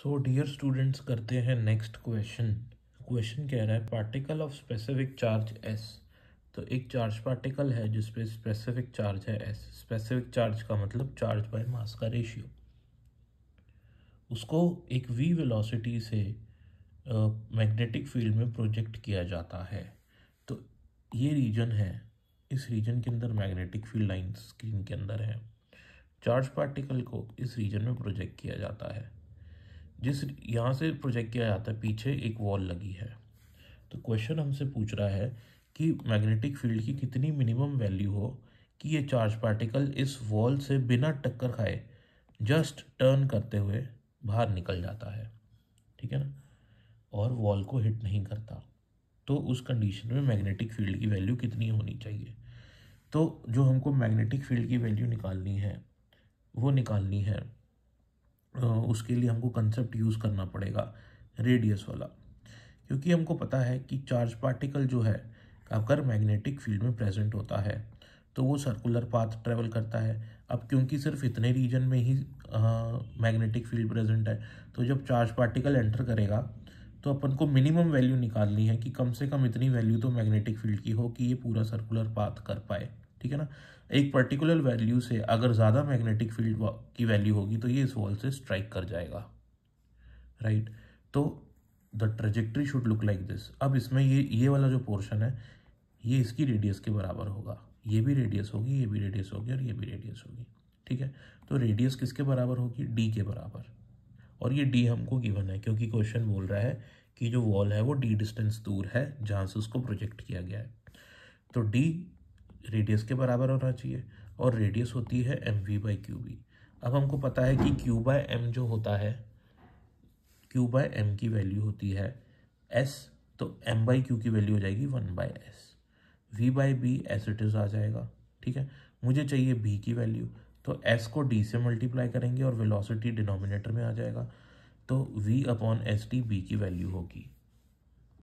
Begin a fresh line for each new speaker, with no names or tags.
So dear students करते हैं next question question कह रहा है particle of specific charge S तो एक चार्ज पार्टिकल है जिसपे स्पेसिफिक चार्ज है एस स्पेसिफिक चार्ज का मतलब चार्ज बाय मास का रेशियो उसको एक वी वेलोसिटी से मैग्नेटिक uh, फील्ड में प्रोजेक्ट किया जाता है तो ये रीजन है इस रीजन के अंदर मैग्नेटिक फील्ड लाइन स्क्रीन के अंदर है चार्ज पार्टिकल को इस रीजन में प्रोजेक्ट किया जाता है जिस यहाँ से प्रोजेक्ट किया जाता है पीछे एक वॉल लगी है तो क्वेश्चन हमसे पूछ रहा है कि मैग्नेटिक फील्ड की कितनी मिनिमम वैल्यू हो कि ये चार्ज पार्टिकल इस वॉल से बिना टक्कर खाए जस्ट टर्न करते हुए बाहर निकल जाता है ठीक है ना और वॉल को हिट नहीं करता तो उस कंडीशन में मैग्नेटिक फील्ड की वैल्यू कितनी होनी चाहिए तो जो हमको मैग्नेटिक फील्ड की वैल्यू निकालनी है वो निकालनी है उसके लिए हमको कंसेप्ट यूज़ करना पड़ेगा रेडियस वाला क्योंकि हमको पता है कि चार्ज पार्टिकल जो है अगर मैग्नेटिक फील्ड में प्रेजेंट होता है तो वो सर्कुलर पाथ ट्रेवल करता है अब क्योंकि सिर्फ इतने रीजन में ही मैग्नेटिक फील्ड प्रेजेंट है तो जब चार्ज पार्टिकल एंटर करेगा तो अपन को मिनिमम वैल्यू निकालनी है कि कम से कम इतनी वैल्यू तो मैग्नेटिक फील्ड की हो कि ये पूरा सर्कुलर पाथ कर पाए ठीक है ना एक पर्टिकुलर वैल्यू से अगर ज़्यादा मैग्नेटिक फील्ड की वैल्यू होगी तो ये इस वॉल से स्ट्राइक कर जाएगा राइट right? तो the trajectory should look like this अब इसमें ये ये वाला जो पोर्शन है ये इसकी रेडियस के बराबर होगा ये भी रेडियस होगी ये भी रेडियस होगी और ये भी रेडियस होगी ठीक है तो रेडियस किसके बराबर होगी डी के बराबर और ये डी हमको गिवन है क्योंकि क्वेश्चन बोल रहा है कि जो वॉल है वो डी डिस्टेंस दूर है जहाँ से उसको प्रोजेक्ट किया गया है तो डी रेडियस के बराबर होना चाहिए और रेडियस होती है M V by Q B अब हमको पता है कि क्यू बाय एम जो होता है क्यू बाय एम की वैल्यू होती है एस तो एम बाई क्यू की वैल्यू हो जाएगी one by S V by B S it is आ जाएगा ठीक है मुझे चाहिए बी की वैल्यू तो एस को डी से मल्टीप्लाई करेंगे और वेलोसिटी डिनोमिनेटर में आ जाएगा तो V upon S T B की वैल्यू होगी